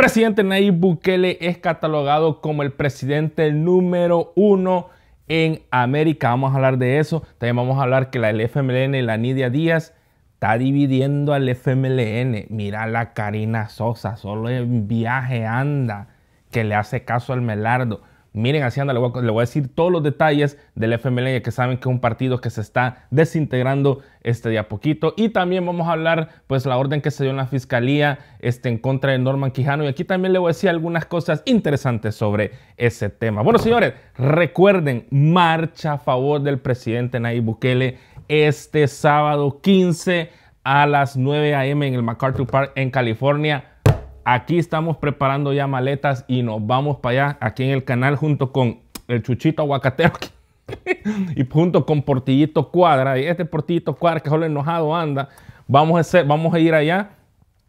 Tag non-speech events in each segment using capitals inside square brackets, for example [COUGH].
Presidente Nayib Bukele es catalogado como el presidente número uno en América. Vamos a hablar de eso. También vamos a hablar que la FMLN la Nidia Díaz está dividiendo al FMLN. Mira la Karina Sosa, solo en viaje anda, que le hace caso al Melardo. Miren, así anda, le voy, a, decir todos los detalles del FMLN, que saben que es un partido que se está desintegrando este día a poquito. Y también vamos a hablar, pues, la orden que se dio en la fiscalía este, en contra de Norman Quijano. Y aquí también le voy a decir algunas cosas interesantes sobre ese tema. Bueno, señores, recuerden, marcha a favor del presidente Nayib Bukele este sábado 15 a las 9 a.m. en el MacArthur Park en California Aquí estamos preparando ya maletas y nos vamos para allá, aquí en el canal, junto con el chuchito aguacatero [LAUGHS] y junto con Portillito Cuadra. Y este Portillito Cuadra que solo enojado anda. Vamos a, hacer, vamos a ir allá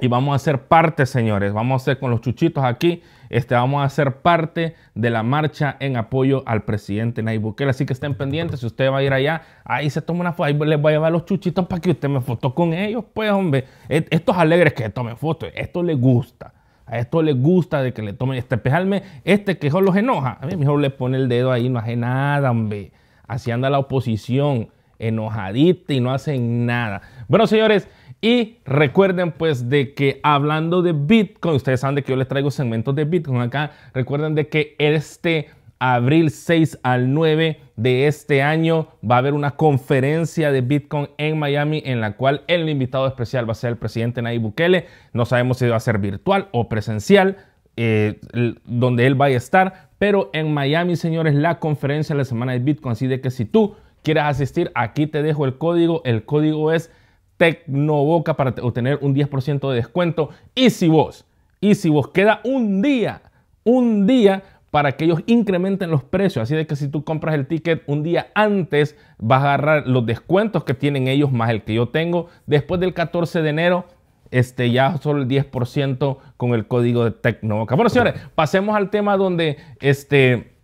y vamos a hacer parte, señores, vamos a ser con los chuchitos aquí, este, vamos a hacer parte de la marcha en apoyo al presidente Nayib Bukele. Así que estén pendientes, si usted va a ir allá, ahí se toma una foto, ahí les voy a llevar los chuchitos para que usted me foto con ellos, pues hombre. Estos alegres que tomen fotos, esto le gusta. A esto le gusta de que le tomen este pejarme, este quejo los enoja. A mí mejor le pone el dedo ahí, no hace nada, hombre. Así anda la oposición, enojadita y no hacen nada. Bueno, señores, y recuerden pues de que hablando de Bitcoin, ustedes saben de que yo les traigo segmentos de Bitcoin acá, recuerden de que este abril 6 al 9 de este año va a haber una conferencia de Bitcoin en Miami en la cual el invitado especial va a ser el presidente Nayib Bukele. No sabemos si va a ser virtual o presencial, eh, donde él va a estar, pero en Miami, señores, la conferencia de la semana de Bitcoin. Así de que si tú quieres asistir, aquí te dejo el código. El código es Tecnoboca para obtener un 10% de descuento. Y si vos, y si vos queda un día, un día para que ellos incrementen los precios. Así de que si tú compras el ticket un día antes, vas a agarrar los descuentos que tienen ellos más el que yo tengo. Después del 14 de enero, este, ya solo el 10% con el código de Tecnoboca. Bueno, señores, pasemos al tema donde este,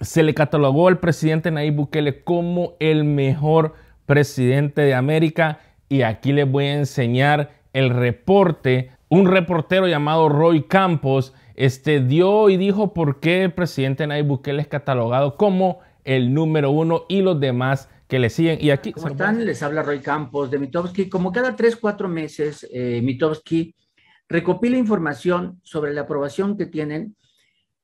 se le catalogó al presidente Nayib Bukele como el mejor presidente de América y aquí les voy a enseñar el reporte. Un reportero llamado Roy Campos este, dio y dijo por qué el presidente Nayib Bukele es catalogado como el número uno y los demás que le siguen. Y aquí, ¿Cómo están? Les habla Roy Campos de Mitowski. Como cada tres, cuatro meses, eh, Mitowski recopila información sobre la aprobación que tienen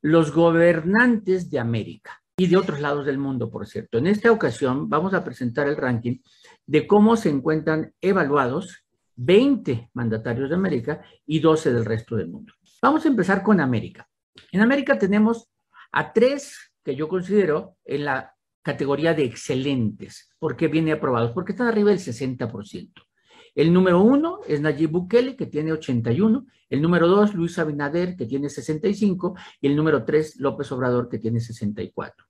los gobernantes de América y de otros lados del mundo, por cierto. En esta ocasión vamos a presentar el ranking de cómo se encuentran evaluados 20 mandatarios de América y 12 del resto del mundo. Vamos a empezar con América. En América tenemos a tres que yo considero en la categoría de excelentes, porque viene aprobados, porque están arriba del 60%. El número uno es Nayib Bukele, que tiene 81. El número dos, Luis Abinader, que tiene 65. Y el número tres, López Obrador, que tiene 64.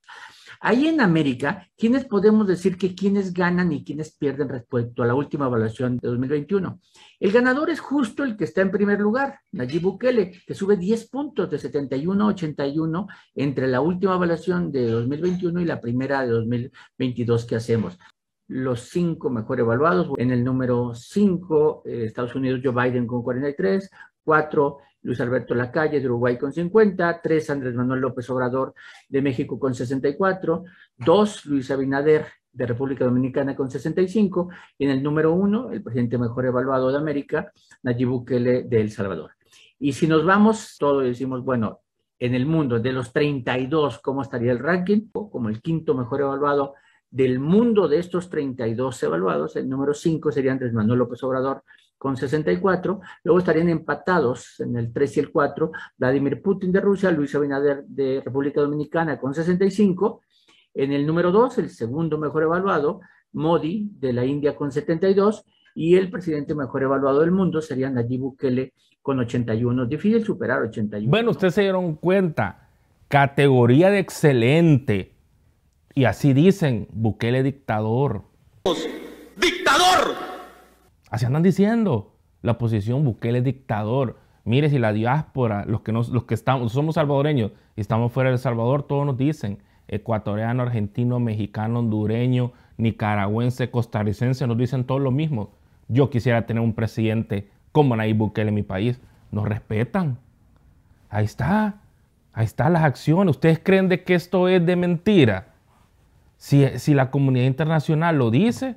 Ahí en América, ¿quiénes podemos decir que quiénes ganan y quiénes pierden respecto a la última evaluación de 2021? El ganador es justo el que está en primer lugar, Nayib Bukele, que sube 10 puntos de 71 a 81 entre la última evaluación de 2021 y la primera de 2022 que hacemos los cinco mejor evaluados. En el número cinco, eh, Estados Unidos, Joe Biden con 43, Cuatro, Luis Alberto Lacalle de Uruguay con 50, Tres, Andrés Manuel López Obrador de México con 64, Dos, Luis Abinader de República Dominicana con 65, y en el número uno, el presidente mejor evaluado de América, Nayib Bukele de El Salvador. Y si nos vamos, todos decimos, bueno, en el mundo, de los 32, ¿cómo estaría el ranking? Como el quinto mejor evaluado del mundo de estos 32 evaluados, el número 5 sería Andrés Manuel López Obrador con 64, luego estarían empatados en el 3 y el 4 Vladimir Putin de Rusia, Luis Abinader de República Dominicana con 65, en el número 2, el segundo mejor evaluado, Modi de la India con 72 y el presidente mejor evaluado del mundo sería Nayib Bukele con 81. Difícil superar 81. Bueno, ustedes se dieron cuenta, categoría de excelente, y así dicen, Bukele dictador. ¡Dictador! Así andan diciendo. La oposición Bukele dictador. Mire, si la diáspora, los que, los que estamos, somos salvadoreños y estamos fuera de El Salvador, todos nos dicen, ecuatoriano, argentino, mexicano, hondureño, nicaragüense, costarricense, nos dicen todos lo mismo. Yo quisiera tener un presidente como Nayib Bukele en mi país. Nos respetan. Ahí está. Ahí están las acciones. ¿Ustedes creen de que esto es de mentira? Si, la comunidad internacional lo dice,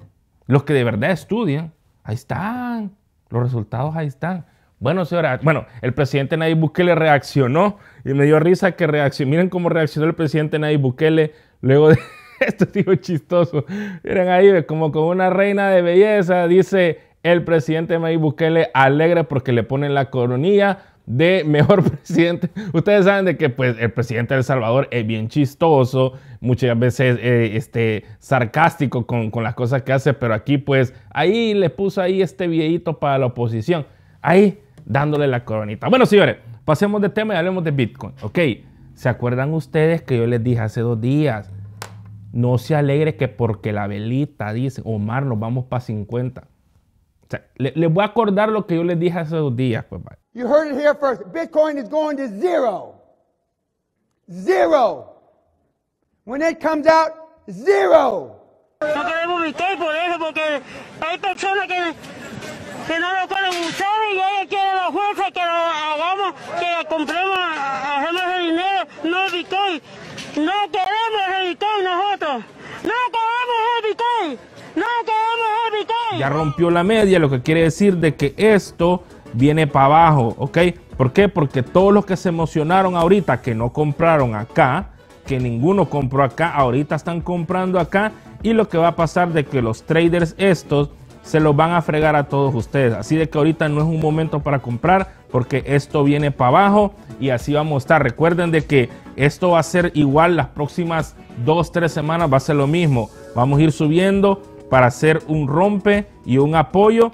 los que de verdad estudian, ahí están, los resultados ahí están. Bueno, señora, bueno, el presidente Nayib Bukele reaccionó y me dio risa que reaccionó. Miren cómo reaccionó el presidente Nayib Bukele luego de [LAUGHS] esto, digo chistoso. Miren ahí, como con una reina de belleza, dice el presidente Nayib Bukele alegre porque le ponen la coronilla de mejor [LAUGHS] presidente. Ustedes saben de que pues, el presidente de El Salvador es bien chistoso, muchas veces eh, este, sarcástico con, con, las cosas que hace, pero aquí pues ahí le puso ahí este videito para la oposición, ahí dándole la coronita. Bueno, señores, pasemos de tema y hablemos de Bitcoin, ¿ok? ¿Se acuerdan ustedes que yo les dije hace dos días? No se alegre que porque la velita dice, Omar, nos vamos para 50. O sea, les le voy a acordar lo que yo les dije hace dos días, pues You heard it here first. Bitcoin is going to zero. Zero. When it comes out, zero. No queremos Bitcoin por eso, porque hay personas que, que no lo quieren usar y ella quiere la fuerza que lo hagamos, que compremos, hagamos el dinero, no Bitcoin. No queremos el Bitcoin nosotros. No queremos el Bitcoin. No queremos el Bitcoin. Ya rompió la media, lo que quiere decir de que esto viene para abajo, ¿ok? ¿Por qué? Porque todos los que se emocionaron ahorita que no compraron acá, que ninguno compró acá, ahorita están comprando acá y lo que va a pasar de que los traders estos se los van a fregar a todos ustedes. Así de que ahorita no es un momento para comprar porque esto viene para abajo y así vamos a estar. Recuerden de que esto va a ser igual las próximas 2, 3 semanas va a ser lo mismo. Vamos a ir subiendo para hacer un rompe y un apoyo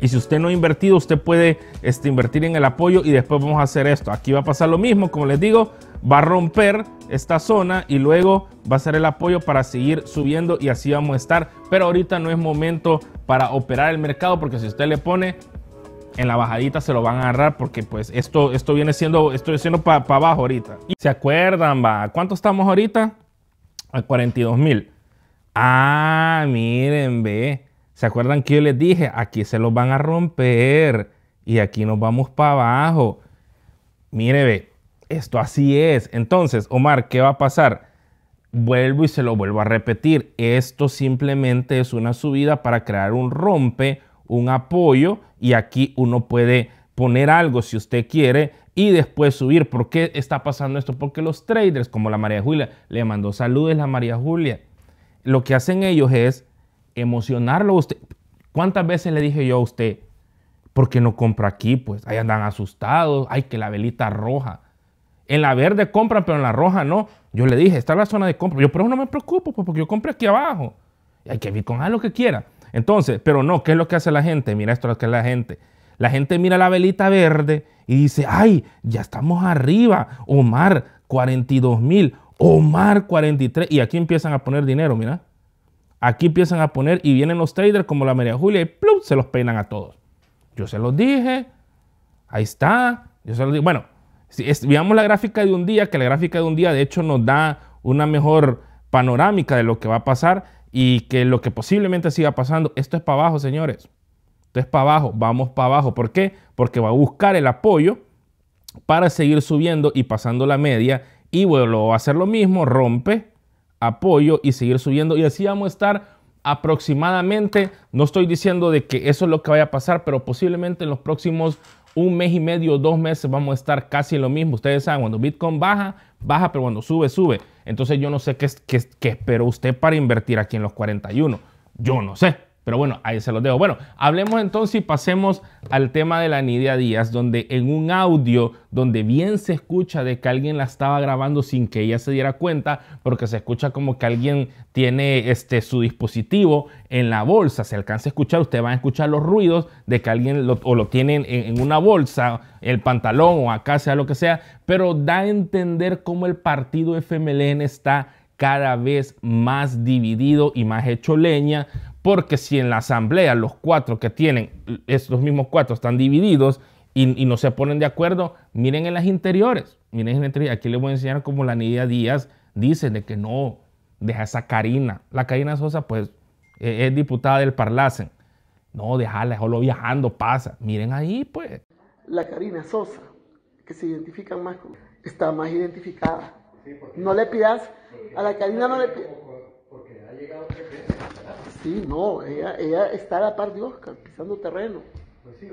y si usted no ha invertido, usted puede este, invertir en el apoyo y después vamos a hacer esto. Aquí va a pasar lo mismo, como les digo, va a romper esta zona y luego va a ser el apoyo para seguir subiendo y así vamos a estar. Pero ahorita no es momento para operar el mercado porque si usted le pone en la bajadita se lo van a agarrar porque pues esto, esto viene siendo, siendo para abajo ahorita. ¿Se acuerdan, va? ¿Cuánto estamos ahorita? A 42 mil. Ah, miren, ve ¿Se acuerdan que yo les dije? Aquí se los van a romper y aquí nos vamos para abajo. Mire, ve, esto así es. Entonces, Omar, ¿qué va a pasar? Vuelvo y se lo vuelvo a repetir. Esto simplemente es una subida para crear un rompe, un apoyo y aquí uno puede poner algo si usted quiere y después subir. ¿Por qué está pasando esto? Porque los traders, como la María Julia, le mandó saludos a la María Julia. Lo que hacen ellos es emocionarlo a usted. ¿Cuántas veces le dije yo a usted, por qué no compra aquí? Pues ahí andan asustados, ay, que la velita roja. En la verde compran, pero en la roja no. Yo le dije, esta es la zona de compra. Yo, pero no me preocupo, pues, porque yo compré aquí abajo. Y hay que vivir con algo que quiera. Entonces, pero no, ¿qué es lo que hace la gente? Mira esto lo que es la gente. La gente mira la velita verde y dice, ay, ya estamos arriba. Omar, 42 mil. Omar, 43. Y aquí empiezan a poner dinero, mira. Aquí empiezan a poner y vienen los traders como la María Julia y se los peinan a todos. Yo se los dije, ahí está. Yo se los digo. Bueno, si veamos la gráfica de un día, que la gráfica de un día de hecho nos da una mejor panorámica de lo que va a pasar y que lo que posiblemente siga pasando. Esto es para abajo, señores. Esto es para abajo, vamos para abajo. ¿Por qué? Porque va a buscar el apoyo para seguir subiendo y pasando la media y vuelvo a hacer lo mismo, rompe apoyo y seguir subiendo. Y así vamos a estar aproximadamente, no estoy diciendo de que eso es lo que vaya a pasar, pero posiblemente en los próximos un mes y medio, dos meses, vamos a estar casi lo mismo. Ustedes saben, cuando Bitcoin baja, baja, pero cuando sube, sube. Entonces yo no sé qué, qué, qué esperó usted para invertir aquí en los 41. Yo no sé. Pero bueno, ahí se los dejo. Bueno, hablemos entonces y pasemos al tema de la Nidia Díaz, donde en un audio donde bien se escucha de que alguien la estaba grabando sin que ella se diera cuenta, porque se escucha como que alguien tiene este, su dispositivo en la bolsa. Se alcanza a escuchar, usted va a escuchar los ruidos de que alguien lo, o lo tiene en, en una bolsa, el pantalón o acá, sea lo que sea, pero da a entender cómo el partido FMLN está cada vez más dividido y más hecho leña porque si en la asamblea los cuatro que tienen, estos mismos cuatro están divididos y, no se ponen de acuerdo, miren en las interiores, miren en aquí les voy a enseñar cómo la Nidia Díaz dice de que no, deja esa Karina, la Karina Sosa pues e, es diputada del Parlacen, no, déjala, solo viajando pasa, miren ahí pues. La Karina Sosa, que se identifica más, con, está más identificada. no le pidas, a la Karina no le pidas. Porque ha llegado tres Sí, no, ella, ella está a la par de Oscar, pisando terreno. Pues sí,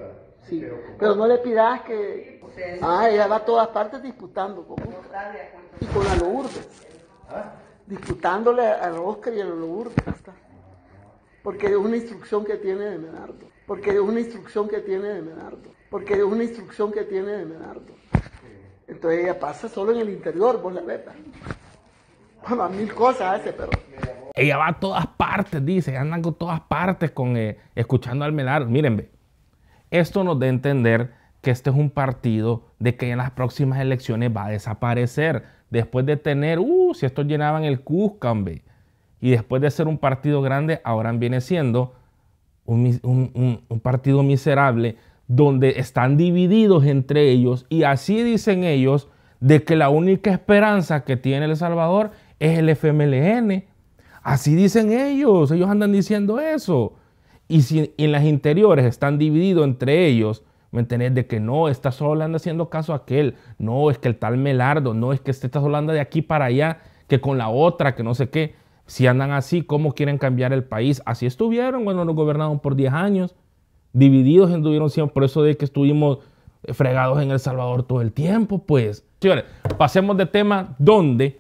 Sí, pero, no le pidas que... Pues ah, ella va a todas partes disputando con Oscar. Y con ¿Ah? Disputándole a Oscar y a Lourdes. Hasta. Porque es una instrucción que tiene de Menardo. Porque es una instrucción que tiene de Menardo. Porque es una instrucción que tiene de Menardo. Entonces ella pasa solo en el interior, vos la ves. Bueno, mil cosas hace, pero... Ella va a todas partes, dice, andan con todas partes con, eh, escuchando al Melar. Miren, esto nos da a entender que este es un partido de que en las próximas elecciones va a desaparecer. Después de tener, uh, si esto llenaban el Cuscan, ve. Y después de ser un partido grande, ahora viene siendo un, un partido miserable donde están divididos entre ellos y así dicen ellos de que la única esperanza que tiene El Salvador es el FMLN Así dicen ellos, ellos andan diciendo eso. Y si en las interiores están divididos entre ellos, ¿me De que no, está solo anda haciendo caso a aquel, no, es que el tal Melardo, no, es que esta sola anda de aquí para allá, que con la otra, que no sé qué. Si andan así, ¿cómo quieren cambiar el país? Así estuvieron cuando nos gobernaron por 10 años. Divididos estuvieron siempre, por eso de que estuvimos eh, fregados en El Salvador todo el tiempo, pues. Señores, pasemos de tema ¿dónde?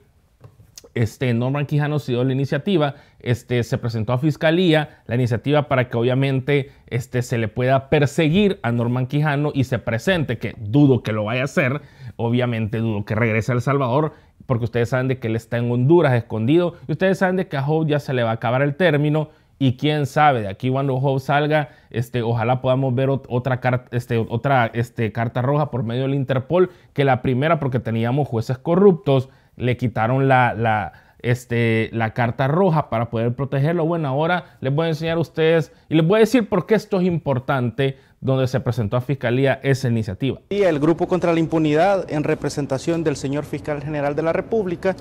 Este, Norman Quijano se dio la iniciativa, este, se presentó a fiscalía la iniciativa para que obviamente este, se le pueda perseguir a Norman Quijano y se presente, que dudo que lo vaya a hacer, obviamente dudo que regrese a El Salvador, porque ustedes saben de que él está en Honduras escondido y ustedes saben de que a Hope ya se le va a acabar el término y quién sabe, de aquí cuando Hope salga, este, ojalá podamos ver otra, este, otra este, carta roja por medio del Interpol, que la primera porque teníamos jueces corruptos, le quitaron la, la, este, la carta roja para poder protegerlo. Bueno, ahora les voy a enseñar a ustedes y les voy a decir por qué esto es importante donde se presentó a Fiscalía esa iniciativa. Y el Grupo contra la Impunidad, en representación del señor Fiscal General de la República,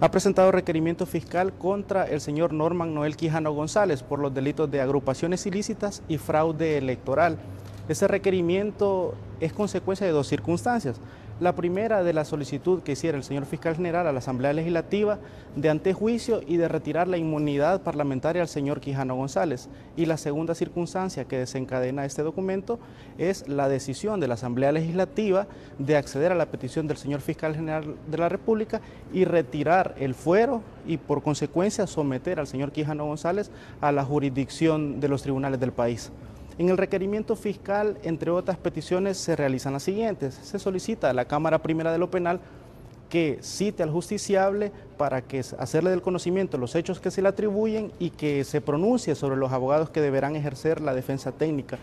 ha presentado requerimiento fiscal contra el señor Norman Noel Quijano González por los delitos de agrupaciones ilícitas y fraude electoral. Ese requerimiento es consecuencia de dos circunstancias. La primera de la solicitud que hiciera el señor fiscal general a la Asamblea Legislativa de antejuicio y de retirar la inmunidad parlamentaria al señor Quijano González. Y la segunda circunstancia que desencadena este documento es la decisión de la Asamblea Legislativa de acceder a la petición del señor fiscal general de la República y retirar el fuero y por consecuencia someter al señor Quijano González a la jurisdicción de los tribunales del país. En el requerimiento fiscal, entre otras peticiones, se realizan las siguientes. Se solicita a la Cámara Primera de lo Penal que cite al justiciable para que hacerle del conocimiento los hechos que se le atribuyen y que se pronuncie sobre los abogados que deberán ejercer la defensa técnica.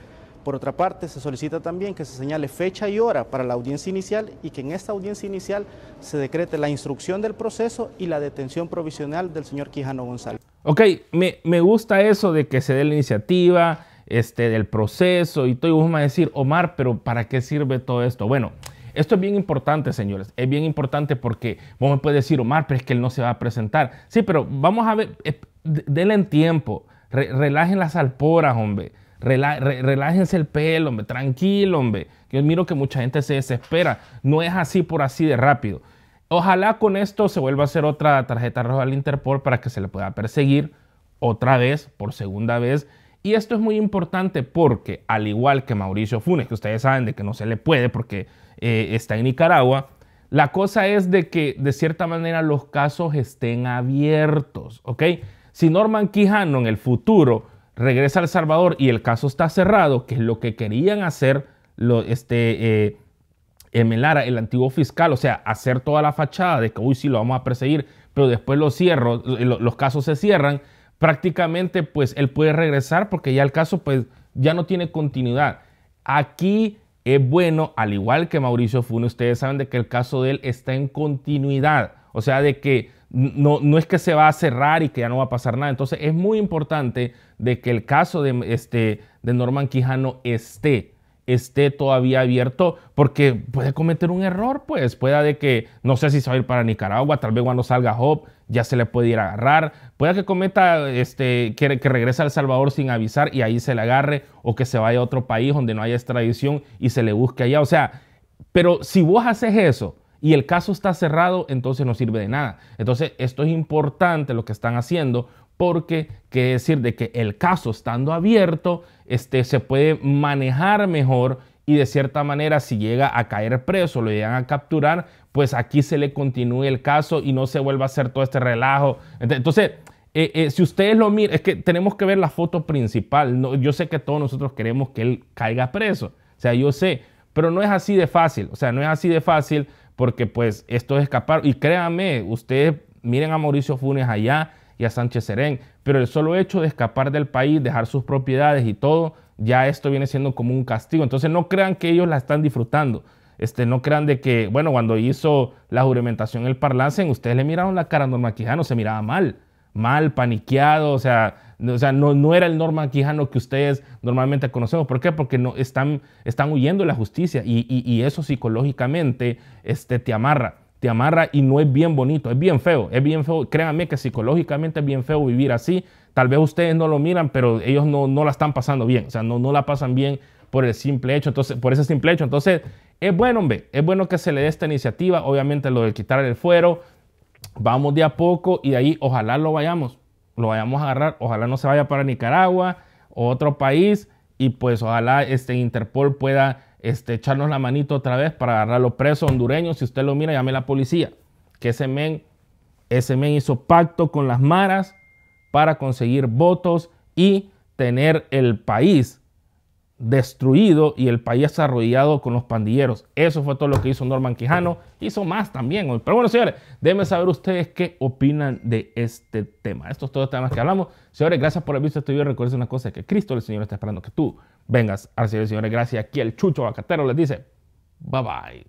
Por otra parte, se solicita también que se señale fecha y hora para la audiencia inicial y que en esta audiencia inicial se decrete la instrucción del proceso y la detención provisional del señor Quijano González. Ok, me, me gusta eso de que se dé la iniciativa, este, del proceso y todo. Y vos a decir, Omar, pero ¿para qué sirve todo esto? Bueno, esto es bien importante, señores. Es bien importante porque vos me puedes decir, Omar, pero es que él no se va a presentar. Sí, pero vamos a ver, eh, denle en tiempo. relajen las alporas, hombre. relájense el pelo, hombre. Tranquilo, hombre. Yo miro que mucha gente se desespera. No es así por así de rápido. Ojalá con esto se vuelva a hacer otra tarjeta roja al Interpol para que se le pueda perseguir otra vez, por segunda vez, y esto es muy importante porque, al igual que Mauricio Funes, que ustedes saben de que no se le puede porque eh, está en Nicaragua, la cosa es de que, de cierta manera, los casos estén abiertos, ¿ok? Si Norman Quijano en el futuro regresa a El Salvador y el caso está cerrado, que es lo que querían hacer lo, este, eh, el antiguo fiscal, o sea, hacer toda la fachada de que, uy, sí, lo vamos a perseguir, pero después lo cierro, los casos se cierran, prácticamente pues él puede regresar porque ya el caso pues ya no tiene continuidad. Aquí es bueno, al igual que Mauricio Funes, ustedes saben de que el caso de él está en continuidad, o sea, de que no, no es que se va a cerrar y que ya no va a pasar nada. Entonces es muy importante de que el caso de, este, de Norman Quijano esté esté todavía abierto porque puede cometer un error, pues pueda de que no sé si se va a ir para Nicaragua, tal vez cuando salga Hope ya se le puede ir a agarrar. Puede que cometa, este, que, que regrese a El Salvador sin avisar y ahí se le agarre, o que se vaya a otro país donde no haya extradición y se le busque allá. O sea, pero si vos haces eso y el caso está cerrado, entonces no sirve de nada. Entonces, esto es importante lo que están haciendo, porque quiere decir de que el caso estando abierto este, se puede manejar mejor y de cierta manera si llega a caer preso, lo llegan a capturar, pues aquí se le continúe el caso y no se vuelva a hacer todo este relajo. Entonces, eh, eh, si ustedes lo miran, es que tenemos que ver la foto principal. yo sé que todos nosotros queremos que él caiga preso. O sea, yo sé, pero no es así de fácil. O sea, no es así de fácil porque pues esto es escapar. Y créanme, ustedes miren a Mauricio Funes allá y a Sánchez Serén, pero el solo hecho de escapar del país, dejar sus propiedades y todo, ya esto viene siendo como un castigo. Entonces no crean que ellos la están disfrutando. Este, no crean de que, bueno, cuando hizo la juramentación el Parlacen, ustedes le miraron la cara a Norma Quijano, se miraba mal, mal, paniqueado, o sea, no, o sea, no, no era el Norma Quijano que ustedes normalmente conocemos. ¿Por qué? Porque no, están, están huyendo de la justicia y, eso psicológicamente este, te amarra te amarra y no es bien bonito, es bien feo, es bien feo, créanme que psicológicamente es bien feo vivir así, tal vez ustedes no lo miran, pero ellos no, no la están pasando bien, o sea, no, no la pasan bien por el simple hecho, entonces, por ese simple hecho. Entonces, es bueno, hombre, es bueno que se le dé esta iniciativa, obviamente lo de quitar el fuero, vamos de a poco y de ahí ojalá lo vayamos, lo vayamos a agarrar, ojalá no se vaya para Nicaragua o otro país y pues ojalá este Interpol pueda este, echarnos la manito otra vez para agarrar los presos hondureños, si usted lo mira, llame a la policía, que ese ese men hizo pacto con las maras para conseguir votos y tener el país destruido y el país arrollado con los pandilleros. Eso fue todo lo que hizo Norman Quijano. Hizo más también hoy. Pero bueno, señores, déjenme saber ustedes qué opinan de este tema. Estos es todos los temas que hablamos. Señores, gracias por haber visto este video. Recuerden una cosa, que Cristo el Señor está esperando que tú vengas a recibir, señores. Gracias. Aquí el Chucho Bacatero les dice, bye bye.